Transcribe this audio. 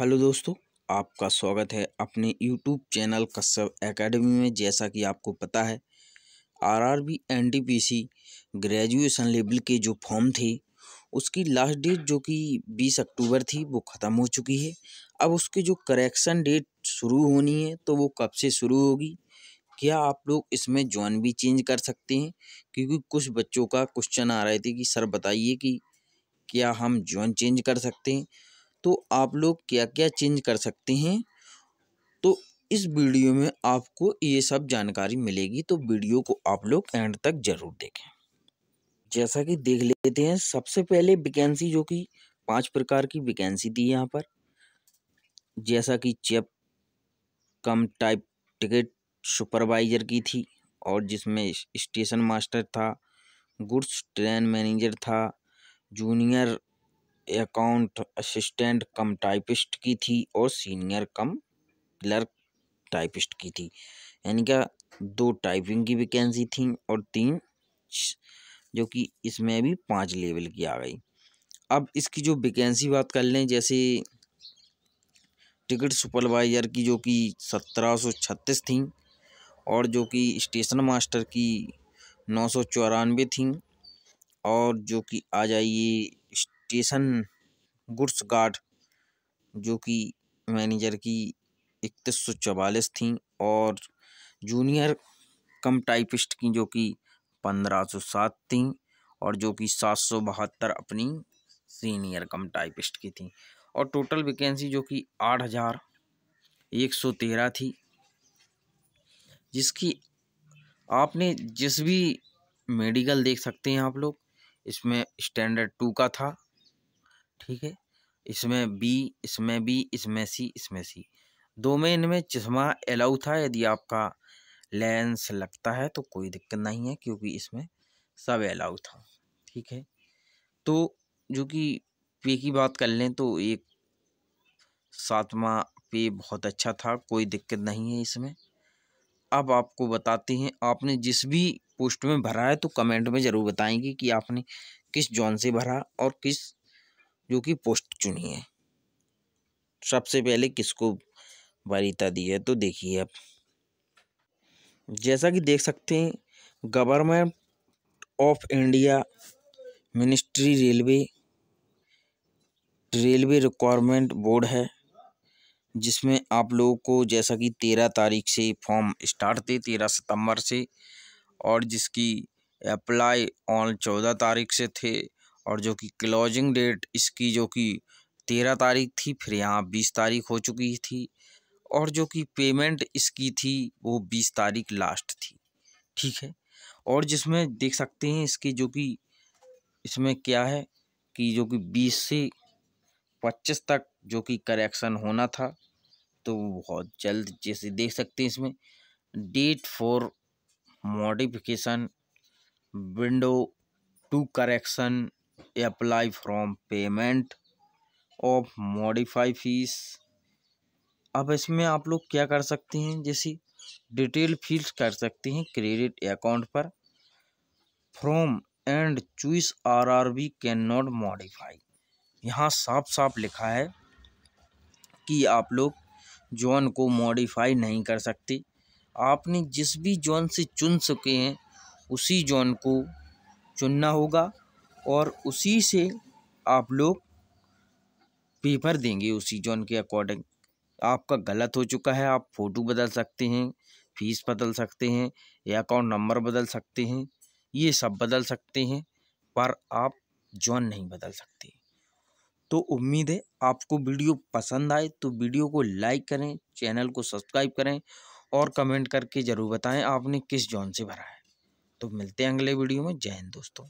hello दोस्तों आपका स्वागत है अपने यूट्यूब चैनल कश्यप एकेडमी में जैसा कि आपको पता है आरआरबी एनटीपीसी ग्रेजुएशन लेवल के जो फॉर्म थे उसकी लास्ट डेट जो कि 20 अक्टूबर थी वो ख़त्म हो चुकी है अब उसकी जो करेक्शन डेट शुरू होनी है तो वो कब से शुरू होगी क्या आप लोग इसमें जॉन भी चेंज कर सकते हैं क्योंकि कुछ बच्चों का क्वेश्चन आ रहे थे कि सर बताइए कि क्या हम ज्वाइन चेंज कर सकते हैं तो आप लोग क्या क्या चेंज कर सकते हैं तो इस वीडियो में आपको ये सब जानकारी मिलेगी तो वीडियो को आप लोग एंड तक ज़रूर देखें जैसा कि देख लेते हैं सबसे पहले वैकेंसी जो कि पांच प्रकार की वैकेंसी दी यहाँ पर जैसा कि चेप कम टाइप टिकट सुपरवाइज़र की थी और जिसमें स्टेशन मास्टर था गुड्स ट्रेन मैनेजर था junior account assistant cum typist की थी और सीनियर कम क्लर्क टाइपिस्ट की थी यानी क्या दो टाइपिंग की वैकेंसी थी और तीन जो कि इसमें भी पांच लेवल की आ गई अब इसकी जो वैकेंसी बात कर लें जैसे टिकट सुपरवाइज़र की जो कि सत्रह सौ छत्तीस थी और जो कि स्टेशन मास्टर की नौ सौ चौरानवे थी और जो कि आ जाइए स्टेशन गुड्स गार्ड जो कि मैनेजर की इकतीस सौ चवालीस थी और जूनियर कम टाइपिस्ट की जो कि पंद्रह सौ सात थी और जो कि सात सौ बहत्तर अपनी सीनियर कम टाइपिस्ट की थी और टोटल वैकेंसी जो कि आठ हज़ार एक सौ तेरह थी जिसकी आपने जिस भी मेडिकल देख सकते हैं आप लोग इसमें स्टैंडर्ड टू का था ठीक है इसमें बी इसमें बी इसमें सी इसमें सी दो में इनमें चश्मा एलाउ था यदि आपका लेंस लगता है तो कोई दिक्कत नहीं है क्योंकि इसमें सब एलाउ था ठीक है तो जो कि पे की बात कर लें तो एक सातवां पे बहुत अच्छा था कोई दिक्कत नहीं है इसमें अब आपको बताते हैं आपने जिस भी पोस्ट में भरा है तो कमेंट में ज़रूर बताएंगे कि आपने किस जॉन से भरा और किस जो कि पोस्ट चुनी है सबसे पहले किसको वरीता दी है तो देखिए आप जैसा कि देख सकते हैं government of India ministry railway railway requirement board है जिसमें आप लोगों को जैसा कि तेरह तारीख से फॉर्म स्टार्ट थे तेरह सितंबर से और जिसकी अप्लाई ऑन चौदह तारीख से थे और जो कि क्लोजिंग डेट इसकी जो कि तेरह तारीख थी फिर यहाँ बीस तारीख हो चुकी थी और जो कि पेमेंट इसकी थी वो बीस तारीख लास्ट थी ठीक है और जिसमें देख सकते हैं इसके जो कि इसमें क्या है कि जो कि बीस से पच्चीस तक जो कि करेक्शन होना था तो वो बहुत जल्द जैसे देख सकते हैं इसमें date for modification window to correction apply from payment of modify fees अब इसमें आप लोग क्या कर सकते हैं जैसे डिटेल फील्स कर सकते हैं क्रेडिट अकाउंट पर from and choose R R B can not modify यहाँ साफ साफ लिखा है कि आप लोग जॉन को मॉडिफाई नहीं कर सकते आपने जिस भी जॉन से चुन सके हैं उसी जॉन को चुनना होगा और उसी से आप लोग पेपर देंगे उसी जोन के अकॉर्डिंग आपका गलत हो चुका है आप फ़ोटो बदल सकते हैं फीस बदल सकते हैं या अकाउंट नंबर बदल सकते हैं ये सब बदल सकते हैं पर आप जॉन नहीं बदल सकते तो उम्मीद है आपको वीडियो पसंद आए तो वीडियो को लाइक करें चैनल को सब्सक्राइब करें और कमेंट करके ज़रूर बताएं आपने किस जॉन से भरा है तो मिलते हैं अगले वीडियो में जय हिंद दोस्तों